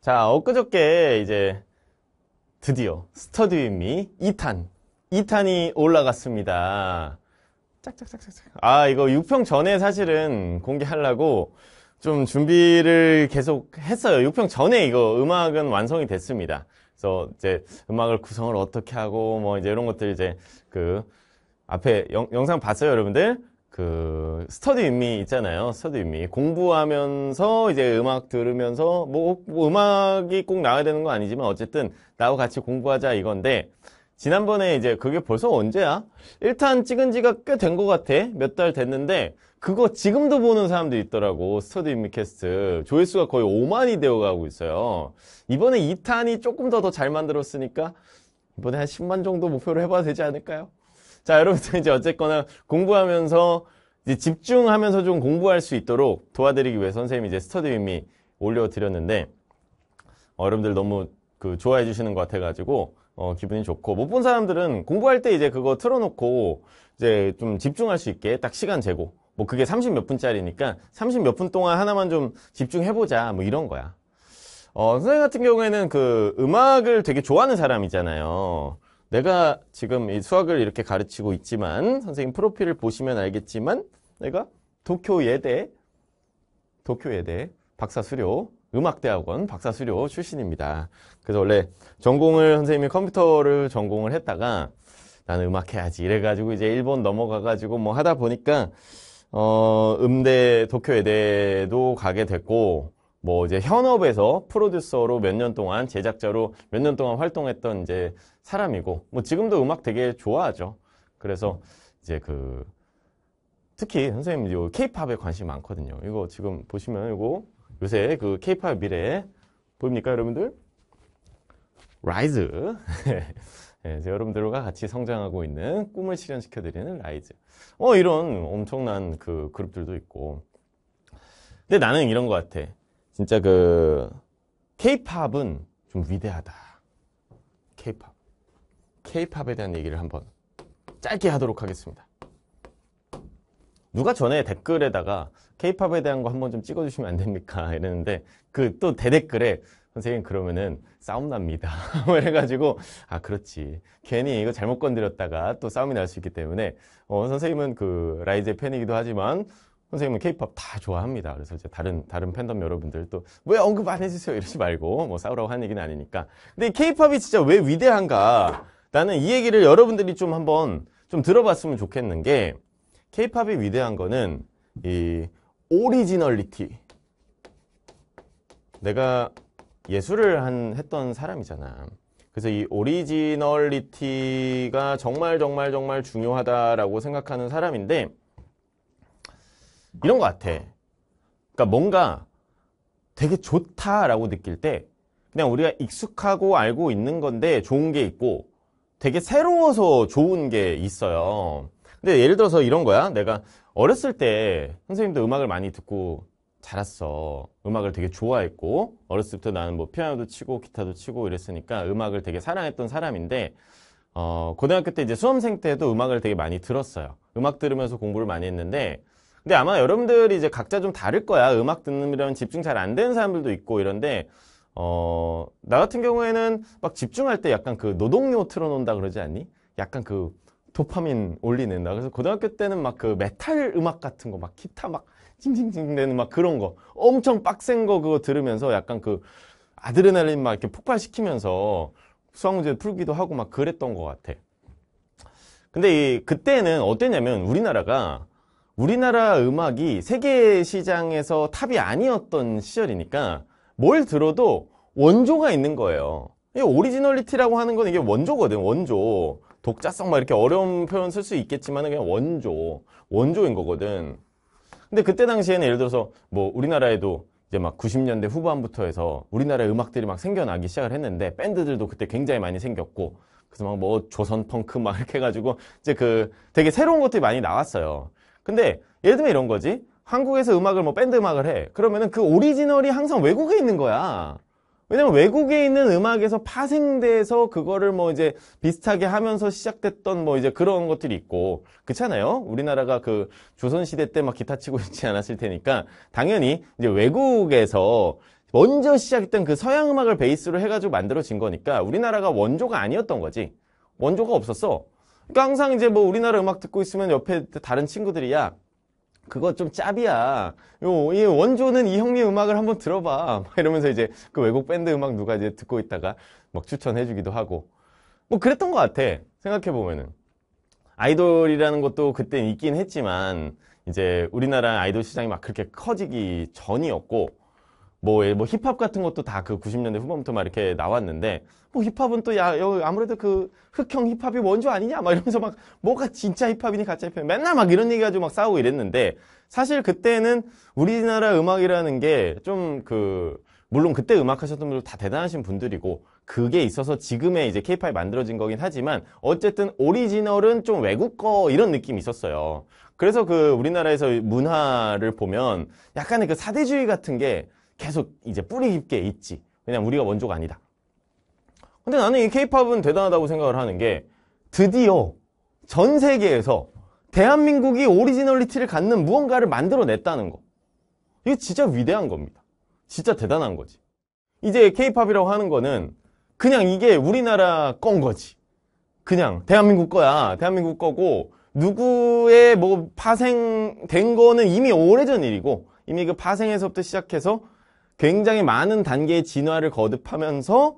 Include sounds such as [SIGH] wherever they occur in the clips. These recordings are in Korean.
자, 엊그저께 이제 드디어 스터디미 2탄, 2탄이 올라갔습니다. 짝짝짝짝짝. 아, 이거 6평 전에 사실은 공개하려고 좀 준비를 계속 했어요. 6평 전에 이거 음악은 완성이 됐습니다. 그래서 이제 음악을 구성을 어떻게 하고 뭐 이제 이런 것들 이제 그 앞에 영, 영상 봤어요, 여러분들? 그 스터디 윗미 있잖아요. 스터디 윗미 공부하면서 이제 음악 들으면서 뭐, 뭐, 음악이 꼭 나와야 되는 건 아니지만 어쨌든 나하고 같이 공부하자 이건데 지난번에 이제 그게 벌써 언제야? 1탄 찍은 지가 꽤 된 것 같아. 몇 달 됐는데 그거 지금도 보는 사람도 있더라고. 스터디 윗미 캐스트 조회수가 거의 5만이 되어가고 있어요. 이번에 2탄이 조금 더 더 잘 만들었으니까 이번에 한 10만 정도 목표로 해봐야 되지 않을까요? 자, 여러분들 이제 어쨌거나 공부하면서 이제 집중하면서 좀 공부할 수 있도록 도와드리기 위해 선생님이 이제 스터디 윗미 올려드렸는데 어, 여러분들 너무 그 좋아해 주시는 것 같아가지고 어, 기분이 좋고 못 본 사람들은 공부할 때 이제 그거 틀어놓고 이제 좀 집중할 수 있게 딱 시간 재고 뭐 그게 30 몇 분짜리니까 30 몇 분 동안 하나만 좀 집중해보자 뭐 이런 거야. 어, 선생님 같은 경우에는 그 음악을 되게 좋아하는 사람이잖아요. 내가 지금 이 수학을 이렇게 가르치고 있지만 선생님 프로필을 보시면 알겠지만 내가 도쿄 예대 도쿄 예대 박사 수료 음악대학원 박사 수료 출신입니다. 그래서 원래 전공을 선생님이 컴퓨터를 전공을 했다가 나는 음악해야지 이래가지고 이제 일본 넘어가가지고 뭐 하다 보니까 어 음대 도쿄 예대도 가게 됐고 뭐 이제 현업에서 프로듀서로 몇 년 동안 제작자로 몇 년 동안 활동했던 이제 사람이고 뭐 지금도 음악 되게 좋아하죠. 그래서 이제 그 특히 선생님 이 케이팝에 관심이 많거든요. 이거 지금 보시면 이거 요새 그 케이팝 미래 보입니까 여러분들? 라이즈. [LAUGHS] 예, 여러분들과 같이 성장하고 있는 꿈을 실현시켜드리는 라이즈. 어, 이런 엄청난 그 그룹들도 있고. 근데 나는 이런 것 같아. 진짜 그 케이팝은 좀 위대하다. 케이팝. 케이팝에 대한 얘기를 한번 짧게 하도록 하겠습니다. 누가 전에 댓글에다가 케이팝에 대한 거 한번 좀 찍어주시면 안 됩니까? [LAUGHS] 이랬는데 그 또 대댓글에 선생님 그러면은 싸움 납니다. [LAUGHS] 뭐 이래가지고 아 그렇지 괜히 이거 잘못 건드렸다가 또 싸움이 날 수 있기 때문에 어, 선생님은 그 라이즈의 팬이기도 하지만 선생님은 케이팝 다 좋아합니다. 그래서 이제 다른, 다른 팬덤 여러분들 또 왜 언급 안 해주세요 이러지 말고 뭐 싸우라고 하는 얘기는 아니니까. 근데 케이팝이 진짜 왜 위대한가? 나는 이 얘기를 여러분들이 좀 한번 좀 들어봤으면 좋겠는 게 케이팝이 위대한 거는 이 오리지널리티. 내가 예술을 한, 했던 사람이잖아. 그래서 이 오리지널리티가 정말 정말 정말 중요하다라고 생각하는 사람인데 이런 것 같아. 그러니까 뭔가 되게 좋다라고 느낄 때 그냥 우리가 익숙하고 알고 있는 건데 좋은 게 있고 되게 새로워서 좋은 게 있어요. 근데 예를 들어서 이런 거야. 내가 어렸을 때 선생님도 음악을 많이 듣고 자랐어. 음악을 되게 좋아했고 어렸을 때부터 나는 뭐 피아노도 치고 기타도 치고 이랬으니까 음악을 되게 사랑했던 사람인데 어, 고등학교 때 이제 수험생 때도 음악을 되게 많이 들었어요. 음악 들으면서 공부를 많이 했는데 근데 아마 여러분들이 이제 각자 좀 다를 거야. 음악 듣는면 집중 잘 안 되는 사람들도 있고 이런데 어, 나 같은 경우에는 막 집중할 때 약간 그 노동요 틀어놓는다 그러지 않니? 약간 그 도파민 올리는 다 그래서 고등학교 때는 막 그 메탈 음악 같은 거 막 기타 막 징징징 대는막 그런 거 엄청 빡센 거 그거 들으면서 약간 그 아드레날린 막 이렇게 폭발시키면서 수학 문제 풀기도 하고 막 그랬던 것 같아. 근데 이 그때는 어땠냐면 우리나라가 우리나라 음악이 세계 시장에서 탑이 아니었던 시절이니까 뭘 들어도 원조가 있는 거예요 이 오리지널리티라고 하는 건 이게 원조거든 원조 독자성 막 이렇게 어려운 표현 쓸 수 있겠지만 그냥 원조 원조인 거거든 근데 그때 당시에는 예를 들어서 뭐 우리나라에도 이제 막 90년대 후반부터 해서 우리나라의 음악들이 막 생겨나기 시작을 했는데 밴드들도 그때 굉장히 많이 생겼고 그래서 막 뭐 조선 펑크 막 이렇게 해가지고 이제 그 되게 새로운 것들이 많이 나왔어요 근데 예를 들면 이런 거지. 한국에서 음악을 뭐 밴드 음악을 해. 그러면은 그 오리지널이 항상 외국에 있는 거야. 왜냐면 외국에 있는 음악에서 파생돼서 그거를 뭐 이제 비슷하게 하면서 시작됐던 뭐 이제 그런 것들이 있고 그렇잖아요. 우리나라가 그 조선 시대 때 막 기타 치고 [LAUGHS] 있지 않았을 테니까 당연히 이제 외국에서 먼저 시작했던 그 서양 음악을 베이스로 해가지고 만들어진 거니까 우리나라가 원조가 아니었던 거지. 원조가 없었어. 그러니까 항상 이제 뭐 우리나라 음악 듣고 있으면 옆에 다른 친구들이 야 그거 좀 짭이야. 요, 이 원조는 이 형님 음악을 한번 들어봐. [LAUGHS] 막 이러면서 이제 그 외국 밴드 음악 누가 이제 듣고 있다가 막 추천해주기도 하고. 뭐 그랬던 것 같아. 생각해보면은. 아이돌이라는 것도 그때 있긴 했지만, 이제 우리나라 아이돌 시장이 막 그렇게 커지기 전이었고, 뭐, 뭐 힙합 같은 것도 다 그 90년대 후반부터 막 이렇게 나왔는데 뭐 힙합은 또 야, 아무래도 그 흑형 힙합이 원조 아니냐 막 이러면서 막 뭐가 진짜 힙합이니 가짜 힙합이 맨날 막 이런 얘기 가지고 막 싸우고 이랬는데 사실 그때는 우리나라 음악이라는 게 좀 그 물론 그때 음악 하셨던 분들 다 대단하신 분들이고 그게 있어서 지금의 이제 케이팝이 만들어진 거긴 하지만 어쨌든 오리지널은 좀 외국 거 이런 느낌이 있었어요. 그래서 그 우리나라에서 문화를 보면 약간의 그 사대주의 같은 게 계속 이제 뿌리 깊게 있지. 왜냐면 우리가 원조가 아니다. 근데 나는 이 케이팝은 대단하다고 생각을 하는 게 드디어 전 세계에서 대한민국이 오리지널리티를 갖는 무언가를 만들어냈다는 거. 이게 진짜 위대한 겁니다. 진짜 대단한 거지. 이제 케이팝이라고 하는 거는 그냥 이게 우리나라 건 거지. 그냥 대한민국 거야. 대한민국 거고 누구의 뭐 파생된 거는 이미 오래전 일이고 이미 그 파생에서부터 시작해서 굉장히 많은 단계의 진화를 거듭하면서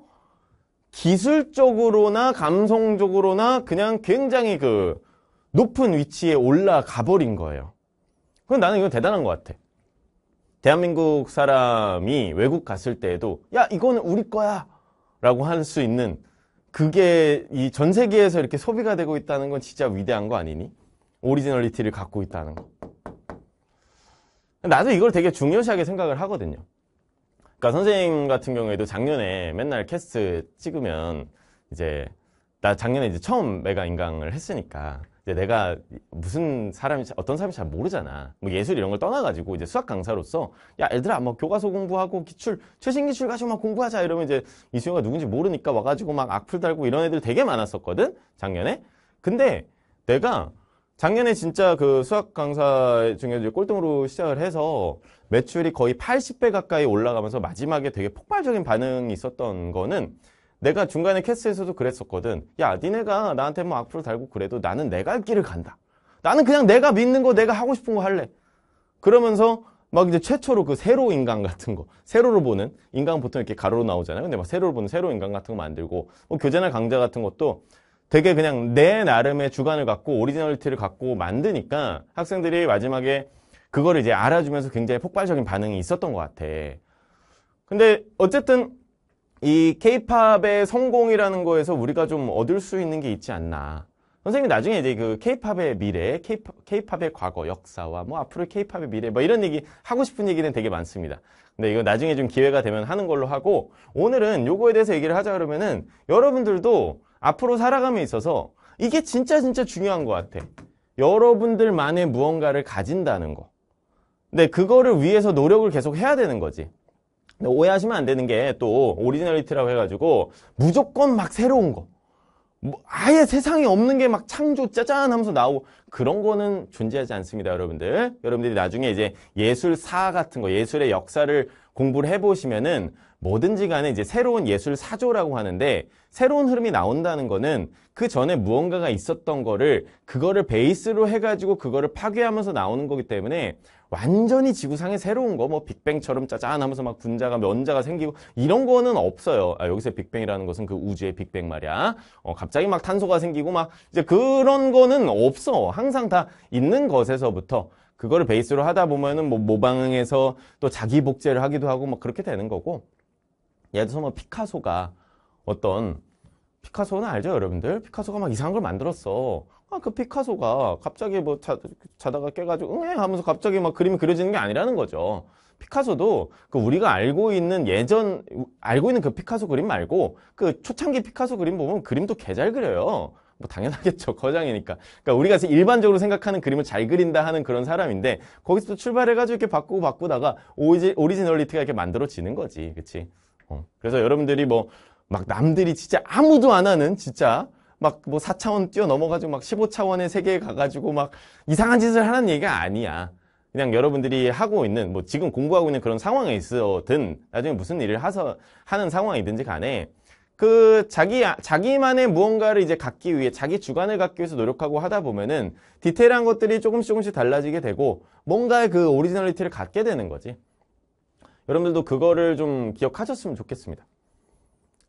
기술적으로나 감성적으로나 그냥 굉장히 그 높은 위치에 올라가 버린 거예요. 그럼 나는 이건 대단한 것 같아. 대한민국 사람이 외국 갔을 때에도 야 이거는 우리 거야 라고 할 수 있는 그게 이 전 세계에서 이렇게 소비가 되고 있다는 건 진짜 위대한 거 아니니? 오리지널리티를 갖고 있다는 거. 나도 이걸 되게 중요시하게 생각을 하거든요. 그러니까 선생님 같은 경우에도 작년에 맨날 캐스트 찍으면 이제 나 작년에 이제 처음 메가 인강을 했으니까 이제 내가 무슨 사람이 어떤 사람이 잘 모르잖아. 뭐 예술 이런 걸 떠나가지고 이제 수학 강사로서 야 애들아 뭐 교과서 공부하고 기출 최신 기출 가지고 막 공부하자 이러면 이제 이수영가 누군지 모르니까 와가지고 막 악플 달고 이런 애들 되게 많았었거든 작년에. 근데 내가 작년에 진짜 그 수학 강사 중에 이제 꼴등으로 시작을 해서 매출이 거의 80배 가까이 올라가면서 마지막에 되게 폭발적인 반응이 있었던 거는 내가 중간에 캐스에서도 그랬었거든. 야, 니네가 나한테 뭐 악플 달고 그래도 나는 내가 길을 간다. 나는 그냥 내가 믿는 거 내가 하고 싶은 거 할래. 그러면서 막 이제 최초로 그 세로 인간 같은 거, 세로로 보는 인간 보통 이렇게 가로로 나오잖아요. 근데 막 세로로 보는 세로 인간 같은 거 만들고 뭐 교재나 강좌 같은 것도 되게 그냥 내 나름의 주관을 갖고 오리지널리티를 갖고 만드니까 학생들이 마지막에 그걸 이제 알아주면서 굉장히 폭발적인 반응이 있었던 것 같아. 근데 어쨌든 이 케이팝의 성공이라는 거에서 우리가 좀 얻을 수 있는 게 있지 않나. 선생님 나중에 이제 그 케이팝의 미래, 케이팝의 과거, 역사와 뭐 앞으로 케이팝의 미래 뭐 이런 얘기 하고 싶은 얘기는 되게 많습니다. 근데 이거 나중에 좀 기회가 되면 하는 걸로 하고 오늘은 요거에 대해서 얘기를 하자 그러면은 여러분들도 앞으로 살아감에 있어서 이게 진짜 진짜 중요한 것 같아. 여러분들만의 무언가를 가진다는 거. 근데 그거를 위해서 노력을 계속 해야 되는 거지. 오해하시면 안 되는 게 또 오리지널리티라고 해가지고 무조건 막 새로운 거. 뭐 아예 세상에 없는 게 막 창조 짜잔 하면서 나오고 그런 거는 존재하지 않습니다 여러분들 여러분들이 나중에 이제 예술사 같은 거 예술의 역사를 공부를 해보시면은 뭐든지 간에 이제 새로운 예술 사조라고 하는데 새로운 흐름이 나온다는 거는 그 전에 무언가가 있었던 거를 그거를 베이스로 해가지고 그거를 파괴하면서 나오는 거기 때문에 완전히 지구상에 새로운 거 뭐 빅뱅처럼 짜잔 하면서 막 분자가 면자가 생기고 이런 거는 없어요. 아, 여기서 빅뱅이라는 것은 그 우주의 빅뱅 말이야. 어, 갑자기 막 탄소가 생기고 막 이제 그런 거는 없어. 항상 다 있는 것에서부터 그거를 베이스로 하다 보면은 뭐모방에서또 자기 복제를 하기도 하고 막 그렇게 되는 거고 예를 들어서 뭐 피카소가 어떤 피카소는 알죠 여러분들? 피카소가 막 이상한 걸 만들었어. 아, 그 피카소가 갑자기 뭐 자, 자다가 깨가지고 응 하면서 갑자기 막 그림이 그려지는 게 아니라는 거죠. 피카소도 그 우리가 알고 있는 예전 알고 있는 그 피카소 그림 말고 그 초창기 피카소 그림 보면 그림도 개 잘 그려요. 뭐 당연하겠죠 [LAUGHS] 거장이니까 그러니까 우리가 일반적으로 생각하는 그림을 잘 그린다 하는 그런 사람인데 거기서 또 출발해가지고 이렇게 바꾸고 바꾸다가 오리지, 오리지널리티가 이렇게 만들어지는 거지 그치 어. 그래서 여러분들이 뭐 막 남들이 진짜 아무도 안 하는 진짜 막 뭐 4차원 뛰어넘어가지고 막 15차원의 세계에 가가지고 막 이상한 짓을 하는 얘기가 아니야. 그냥 여러분들이 하고 있는 뭐 지금 공부하고 있는 그런 상황에 있어든 나중에 무슨 일을 하서 하는 상황이든지 간에 그 자기 자기만의 무언가를 이제 갖기 위해 자기 주관을 갖기 위해서 노력하고 하다 보면은 디테일한 것들이 조금씩 조금씩 달라지게 되고 뭔가의 그 오리지널리티를 갖게 되는 거지. 여러분들도 그거를 좀 기억하셨으면 좋겠습니다.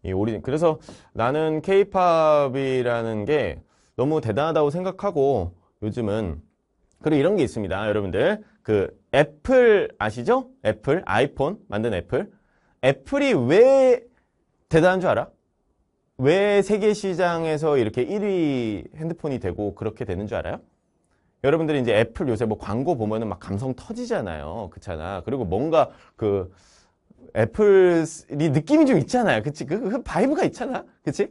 이 오리진. 그래서 나는 케이팝이라는 게 너무 대단하다고 생각하고 요즘은 그리고 이런 게 있습니다. 여러분들 그 애플 아시죠? 애플 아이폰 만든 애플 애플이 왜 대단한 줄 알아? 왜 세계 시장에서 이렇게 1위 핸드폰이 되고 그렇게 되는 줄 알아요? 여러분들이 이제 애플 요새 뭐 광고 보면은 막 감성 터지잖아요. 그렇잖아. 그리고 뭔가 그 애플이 느낌이 좀 있잖아요. 그치? 그, 그 바이브가 있잖아. 그치?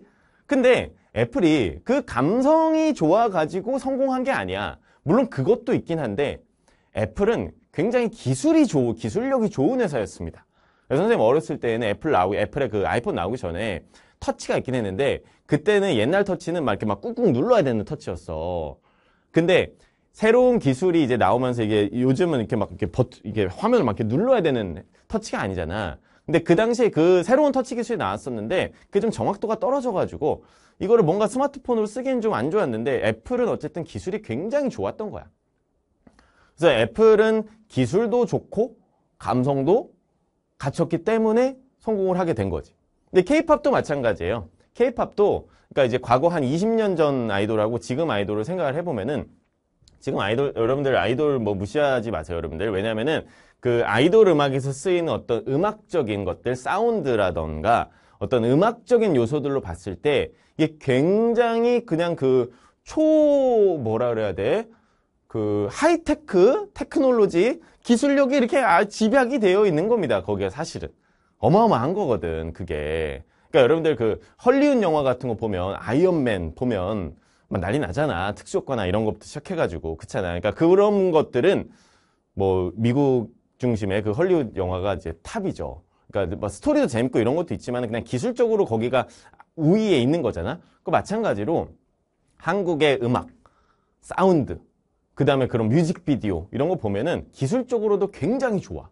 근데 애플이 그 감성이 좋아가지고 성공한 게 아니야. 물론 그것도 있긴 한데 애플은 굉장히 기술이 좋, 기술력이 좋은 회사였습니다. 선생님 어렸을 때는 애플 나오고 애플의 그 아이폰 나오기 전에 터치가 있긴 했는데 그때는 옛날 터치는 막 이렇게 막 꾹꾹 눌러야 되는 터치였어. 근데 새로운 기술이 이제 나오면서 이게 요즘은 이렇게 막 이렇게 버 이게 화면을 막 이렇게 눌러야 되는 터치가 아니잖아. 근데 그 당시에 그 새로운 터치 기술이 나왔었는데 그게 좀 정확도가 떨어져가지고 이거를 뭔가 스마트폰으로 쓰기엔 좀 안 좋았는데 애플은 어쨌든 기술이 굉장히 좋았던 거야. 그래서 애플은 기술도 좋고 감성도 갖췄기 때문에 성공을 하게 된 거지. 근데 케이팝도 마찬가지예요. 케이팝도 그러니까 이제 과거 한 20년 전 아이돌하고 지금 아이돌을 생각을 해보면은 지금 아이돌 여러분들 아이돌 뭐 무시하지 마세요 여러분들 왜냐면은 그 아이돌 음악에서 쓰이는 어떤 음악적인 것들 사운드라던가 어떤 음악적인 요소들로 봤을 때 이게 굉장히 그냥 그 초 뭐라 그래야 돼? 그 하이테크 테크놀로지 기술력이 이렇게 아, 집약이 되어 있는 겁니다. 거기가 사실은 어마어마한 거거든 그게. 그러니까 여러분들 그 헐리우드 영화 같은 거 보면 아이언맨 보면 막 난리 나잖아. 특수효과나 이런 것부터 시작해가지고 그렇잖아. 그러니까 그런 것들은 뭐 미국 중심의 그 헐리우드 영화가 이제 탑이죠. 그러니까 뭐 스토리도 재밌고 이런 것도 있지만 그냥 기술적으로 거기가 우위에 있는 거잖아. 그 마찬가지로 한국의 음악, 사운드, 그 다음에 그런 뮤직비디오 이런 거 보면은 기술적으로도 굉장히 좋아.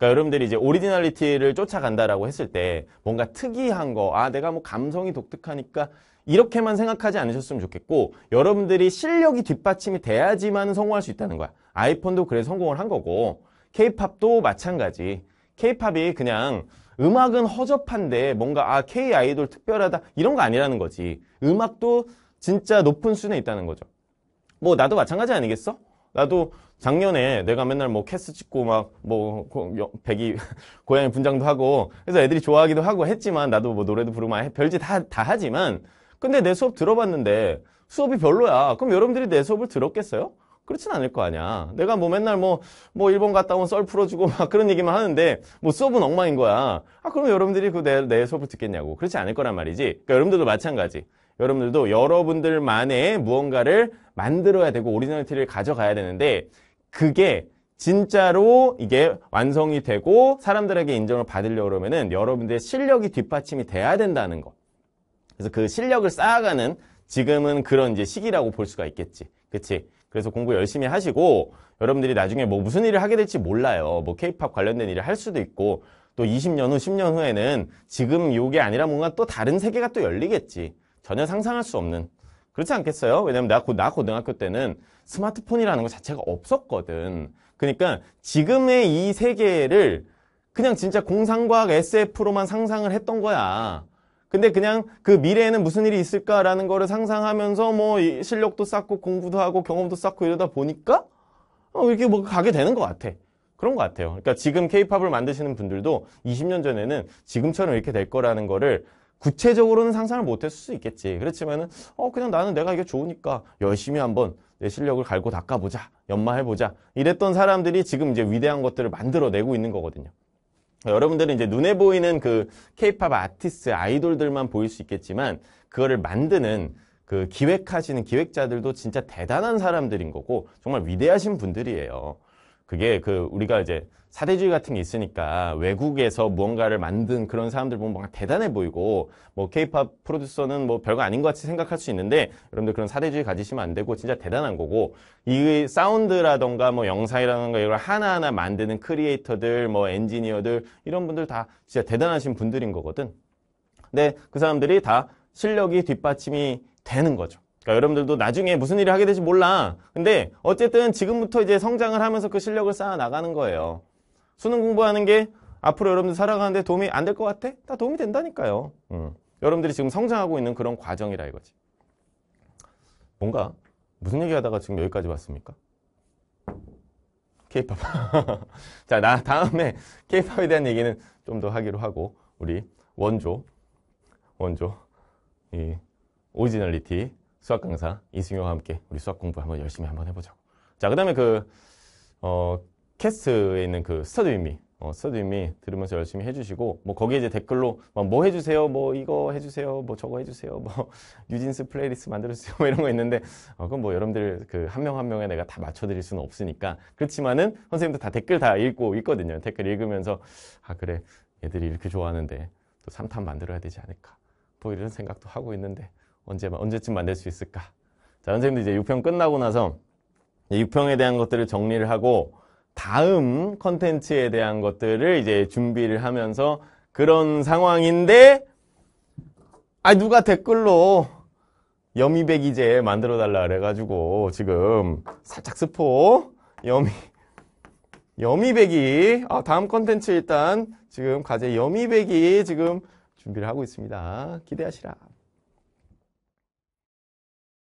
그러니까 여러분들이 이제 오리지널리티를 쫓아간다라고 했을 때 뭔가 특이한 거, 아 내가 뭐 감성이 독특하니까 이렇게만 생각하지 않으셨으면 좋겠고 여러분들이 실력이 뒷받침이 돼야지만 성공할 수 있다는 거야. 아이폰도 그래 성공을 한 거고 케이팝도 마찬가지. 케이팝이 그냥 음악은 허접한데 뭔가 아 K 아이돌 특별하다 이런 거 아니라는 거지. 음악도 진짜 높은 수준에 있다는 거죠. 뭐 나도 마찬가지 아니겠어? 나도 작년에 내가 맨날 뭐 캐스 찍고 막뭐 백이 [LAUGHS] 고양이 분장도 하고 그래서 애들이 좋아하기도 하고 했지만 나도 뭐 노래도 부르고 별짓 다, 다 하지만 근데 내 수업 들어봤는데 수업이 별로야. 그럼 여러분들이 내 수업을 들었겠어요? 그렇진 않을 거 아니야. 내가 뭐 맨날 뭐, 뭐 일본 갔다 온 썰 풀어주고 막 그런 얘기만 하는데 뭐 수업은 엉망인 거야. 아, 그럼 여러분들이 그 내, 내 수업을 듣겠냐고. 그렇지 않을 거란 말이지. 그러니까 여러분들도 마찬가지. 여러분들도 여러분들만의 무언가를 만들어야 되고 오리지널티를 가져가야 되는데 그게 진짜로 이게 완성이 되고 사람들에게 인정을 받으려고 그러면은 여러분들의 실력이 뒷받침이 돼야 된다는 것. 그래서 그 실력을 쌓아가는 지금은 그런 이제 시기라고 볼 수가 있겠지. 그치? 그래서 공부 열심히 하시고 여러분들이 나중에 뭐 무슨 일을 하게 될지 몰라요. 뭐 케이팝 관련된 일을 할 수도 있고 또 20년 후, 10년 후에는 지금 요게 아니라 뭔가 또 다른 세계가 또 열리겠지. 전혀 상상할 수 없는 그렇지 않겠어요? 왜냐면 내가 고, 나 고등학교 때는 스마트폰이라는 것 자체가 없었거든. 그러니까 지금의 이 세계를 그냥 진짜 공상과학 SF로만 상상을 했던 거야. 근데 그냥 그 미래에는 무슨 일이 있을까라는 거를 상상하면서 뭐 실력도 쌓고 공부도 하고 경험도 쌓고 이러다 보니까 어, 이렇게 뭐 가게 되는 것 같아. 그런 것 같아요. 그러니까 지금 케이팝을 만드시는 분들도 20년 전에는 지금처럼 이렇게 될 거라는 거를 구체적으로는 상상을 못했을 수 있겠지. 그렇지만은 어 그냥 나는 내가 이게 좋으니까 열심히 한번 내 실력을 갈고 닦아보자. 연마해보자. 이랬던 사람들이 지금 이제 위대한 것들을 만들어내고 있는 거거든요. 여러분들은 이제 눈에 보이는 그 케이팝 아티스트 아이돌들만 보일 수 있겠지만 그거를 만드는 그 기획하시는 기획자들도 진짜 대단한 사람들인 거고 정말 위대하신 분들이에요. 그게 그 우리가 이제 사대주의 같은 게 있으니까 외국에서 무언가를 만든 그런 사람들 보면 뭔가 대단해 보이고 뭐 케이팝 프로듀서는 뭐 별거 아닌 것 같이 생각할 수 있는데 여러분들 그런 사대주의 가지시면 안 되고 진짜 대단한 거고 이 사운드라던가 뭐 영상이라던가 이걸 하나하나 만드는 크리에이터들 뭐 엔지니어들 이런 분들 다 진짜 대단하신 분들인 거거든 근데 그 사람들이 다 실력이 뒷받침이 되는 거죠 그 여러분들도 나중에 무슨 일을 하게 될지 몰라. 근데 어쨌든 지금부터 이제 성장을 하면서 그 실력을 쌓아 나가는 거예요. 수능 공부하는 게 앞으로 여러분들 살아가는데 도움이 안 될 것 같아? 다 도움이 된다니까요. 음. 여러분들이 지금 성장하고 있는 그런 과정이라 이거지. 뭔가 무슨 얘기하다가 지금 여기까지 왔습니까? K-POP. [LAUGHS] 자, 나 다음에 k p o p 에 대한 얘기는 좀 더 하기로 하고 우리 원조 원조 이 오리지널리티 수학 강사 이승효와 함께 우리 수학 공부 한번 열심히 한번 해보자고. 자, 그다음에 그 어, 캐스트에 있는 그 스터디 미 어, 스터디 미 들으면서 열심히 해주시고 뭐 거기에 이제 댓글로 뭐 해주세요, 뭐 이거 해주세요, 뭐 저거 해주세요, 뭐뉴진스 [LAUGHS] 플레이리스트 만들어주세요 뭐 이런 거 있는데 어, 그건 뭐 여러분들 그 한 명 한 명에 내가 다 맞춰드릴 수는 없으니까 그렇지만은 선생님도 다 댓글 다 읽고 있거든요. 댓글 읽으면서 아 그래 애들이 이렇게 좋아하는데 또 3탄 만들어야 되지 않을까 뭐 이런 생각도 하고 있는데 언제, 언제쯤 만들 수 있을까? 자, 선생님도 이제 6평 끝나고 나서 6평에 대한 것들을 정리를 하고 다음 컨텐츠에 대한 것들을 이제 준비를 하면서 그런 상황인데 아 누가 댓글로 여미백이제 만들어 달라 그래가지고 지금 살짝 스포 여미 여미백이 아, 다음 컨텐츠 일단 지금 과제 여미백이 지금 준비를 하고 있습니다 기대하시라